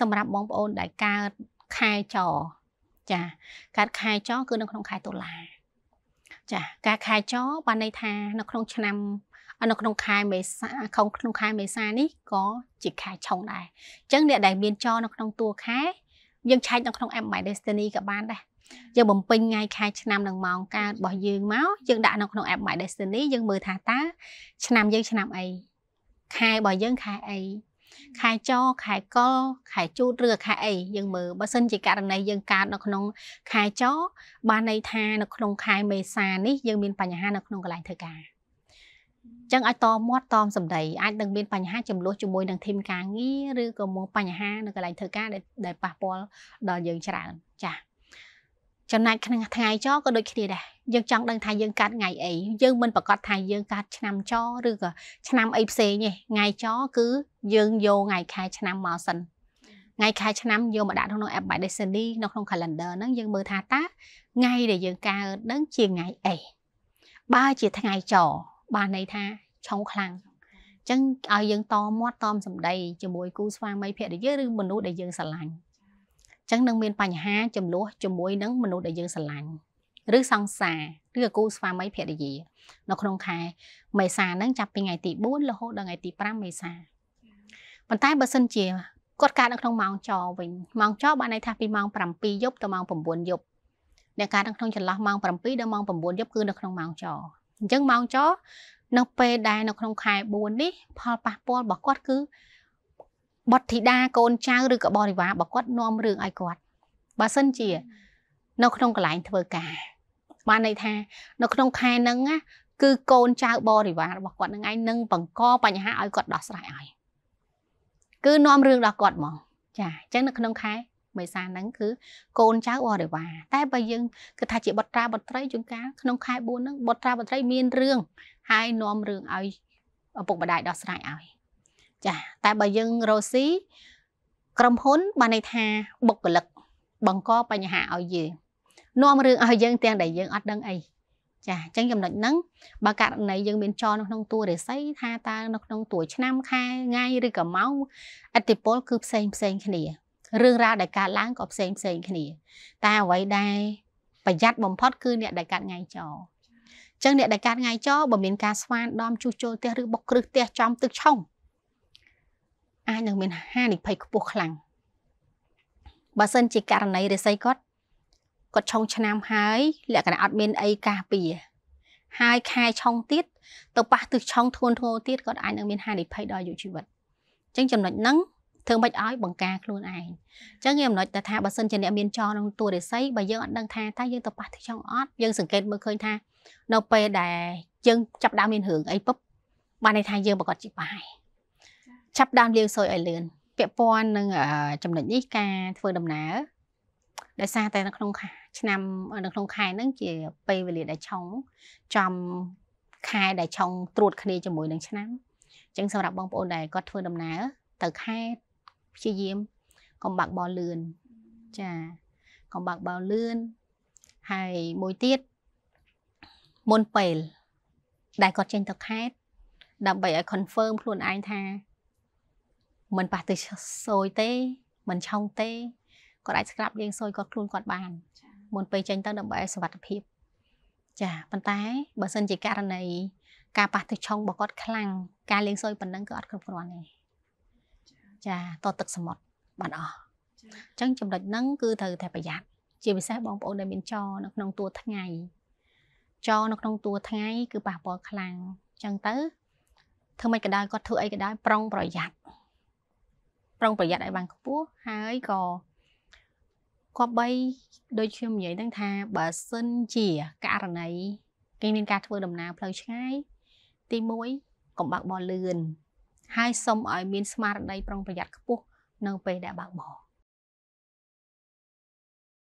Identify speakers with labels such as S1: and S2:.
S1: សម្រាប់បងប្អូនដែលកើតខែចចាកើតខែចគឺនៅក្នុងខែតុលាចាការខែចបានន័យថានៅក្នុងឆ្នាំនៅក្នុងខែមេសាក្នុងក្នុងខែមេសានេះក៏ជាខែឆុងដែរអញ្ចឹងអ្នកដែលមានចនៅក្នុងតួខែយើងឆែកនៅក្នុង app My Destiny ក៏បានដែរយើងបំពេញថ្ងៃខែឆ្នាំនិងម៉ោងកើតរបស់យើងមកយើងដាក់នៅក្នុង app My Destiny យើងមើលថាតើឆ្នាំយើងឆ្នាំអីខែរបស់យើងខែអីខែចខែកលខែជូតឬខែអីយើងមើលបើសិនជាករណីយើងកើតនៅក្នុងខែចបានន័យថានៅក្នុងខែមេសានេះយើងមានបញ្ហា នៅក្នុងកន្លែងធ្វើការចឹងឲ្យតមាត់តមសម្ដីអាចនឹងមានបញ្ហា ចំនួនជាមួយនឹងធីមការងារឬក៏មកបញ្ហានៅកន្លែងធ្វើការ ដែលប៉ះពាល់ដល់យើងច្រើនចា៎ចំណាច់ក្នុងថ្ងៃចក៏ដូចគ្នាដែរយើងចង់ដឹងថាយើងកាត់ថ្ងៃអីយើងមិនប្រកាសថាយើងកាត់ឆ្នាំចឬក៏ឆ្នាំអីផ្សេងទេថ្ងៃចគឺយើងយកថ្ងៃខែឆ្នាំមកសិនថ្ងៃខែឆ្នាំយកមកដាក់ក្នុង app by Destiny នៅក្នុង calendar ហ្នឹងយើងមើលថាតើថ្ងៃដែលយើងកើតហ្នឹងជាថ្ងៃអីបើជាថ្ងៃចបានន័យថាឆុងខ្លាំងអញ្ចឹងឲ្យយើងតមាត់តមសម្ដីជាមួយគូស្វាមីភរិយាឬមនុស្សដែលយើងស្រឡាញ់ចឹងនឹងមានបញ្ហាចំនួនជាមួយនឹងមនុស្សដែលយើងស្រឡាញ់ឬសង្សារឬអគូស្វាមីភរិយានៅក្នុងខែមេសាហ្នឹងចាប់ពីថ្ងៃទី4រហូតដល់ថ្ងៃទី5មេសាប៉ុន្តែបើសិនជាគាត់កើតនៅក្នុងម៉ោងចវិញម៉ោងចបានន័យថាពីម៉ោង7យប់ទៅម៉ោង9យប់អ្នកកើតនៅក្នុងចន្លោះម៉ោង7ដល់ម៉ោង9យប់គឺនៅក្នុងម៉ោងចអញ្ចឹងម៉ោងច នៅពេលដែល នៅក្នុងខែ4នេះផលប៉ះពាល់របស់គាត់គឺបុត្រធីតាកូនចៅឬក៏បរិវាររបស់គាត់នាំរឿងឲ្យគាត់បើសិនជា នៅក្នុងកន្លែងធ្វើការ បានន័យថានៅ ក្នុងខែហ្នឹងណាគឺកូនចៅបរិវាររបស់គាត់នឹងឯងនឹងបង្កបញ្ហាឲ្យគាត់ដោះស្រាយឲ្យគឺនាំរឿងដល់គាត់ហ្មងចាអញ្ចឹងនៅ ក្នុងខែមេសាហ្នឹងគឺកូនចៅបរិវារតែបើយើងគិតថាជាបត្រាបត្រីជួនកាលក្នុងខែ4ហ្នឹងបត្រាបត្រីមានរឿងហើយនាំរឿងឲ្យឪពុកម្ដាយដោះស្រាយឲ្យចាតែបើយើងរកស៊ីក្រុមហ៊ុនបានន័យថាបុគ្គលិកបង្កបញ្ហាឲ្យយើងនាំរឿងឲ្យយើងទាំងដែលយើងអត់ដឹងអីចាអញ្ចឹងចំណុចហ្នឹងបើករណីយើងមានចរនៅក្នុងតួរិស័យថាតើនៅក្នុងតួឆ្នាំខែថ្ងៃឬក៏ម៉ោងអតិពលគឺផ្សេងផ្សេងគ្នារឿងរ៉ាវដែលកើតឡើងក៏ផ្សេងផ្សេងគ្នាតែអ្វីដែលប្រយ័ត្នបំផុត គឺអ្នកដែលកាត់ថ្ងៃចរអញ្ចឹងអ្នកដែលកាត់ថ្ងៃចរបើមានការស្វានដំជួសជុលផ្ទះឬបុកគ្រឹះផ្ទះចំទឹកឆុងអាចនឹងមានហានិភ័យខ្ពស់ខ្លាំងបើសិនជាករណីរិស័យគាត់គាត់ឆុងឆ្នាំហើយ លក្ខណៈអត់មានអីការពារហើយខែឆុងទៀតទៅប៉ះទិសឆុងធួនធ្ងរទៀតគាត់អាចនឹងមានហានិភ័យដល់អាយុជីវិតអញ្ចឹងចំណុចហ្នឹងធ្វើមិនឲ្យបង្ការខ្លួនឯងអញ្ចឹងខ្ញុំចំណុចតែថាបើសិនជាអ្នកមានចងក្នុងតួរិស័យបើយើងអត់ដឹងថាតើយើងទៅប៉ះទិសឆុងអត់យើងសង្កេតមើលឃើញថានៅពេលដែលយើងចាប់ដើមមានរឿងអីពឹបបានន័យថាយើងប្រកាសជាបាយចាប់ដើមលាងសូយឲ្យលឿនពាក់ព័ន្ធនឹងចំណុចនេះការធ្វើដំណើរដោយសារតែនៅក្នុងឆ្នាំនៅក្នុងខែហ្នឹងជាពេលវេលាដែលឆុងចំខែដែលឆុងត្រួតគ្នាជាមួយនឹងឆ្នាំអញ្ចឹងសម្រាប់បងប្អូនដែលគាត់ធ្វើដំណើរទៅខេត្តព្យាយាមកុំបាក់បោលឿនចាកុំបាក់បោលឿនហើយមួយទៀតមុនពេលដែលគាត់ចេញទៅខេត្តដើម្បីឲ្យ confirm ខ្លួនឯងថាមិនប៉ះទៅសយទេមិនឆុងទេគាត់អាចស្ក្រាប់យើងសយគាត់ខ្លួនគាត់បានមុនពេលចេញទៅដើម្បីសុខភាព ចាប៉ុន្តែបើសិនជាករណីការប៉ះទៅឆុងរបស់គាត់ខ្លាំងការលេងសយប៉ុណ្ណឹងគឺអត់គ្រប់គ្រាន់ទេចាតទឹកសមុទ្របានអស់អញ្ចឹងចំណុចហ្នឹងគឺត្រូវតែប្រយ័ត្នជាពិសេសបងប្អូនដែលមានចនៅក្នុងតួថ្ងៃចនៅក្នុងតួថ្ងៃគឺប៉ះពាល់ខ្លាំងអញ្ចឹងទៅធ្វើម៉េចក៏ដោយគាត់ធ្វើអីក៏ដោយប្រុងប្រយ័ត្នប្រុងប្រយ័ត្នឲ្យបានខ្ពស់ហើយក៏គប្បីដូចខ្ញុំនិយាយហ្នឹងថាបើសិនជាករណីគេមានការធ្វើដំណើរផ្លូវឆ្ងាយទី1កុំបើកបរលឿនហើយសូមឲ្យមានស្មារតីប្រុងប្រយ័ត្នខ្ពស់នៅពេលដែលបើកបរ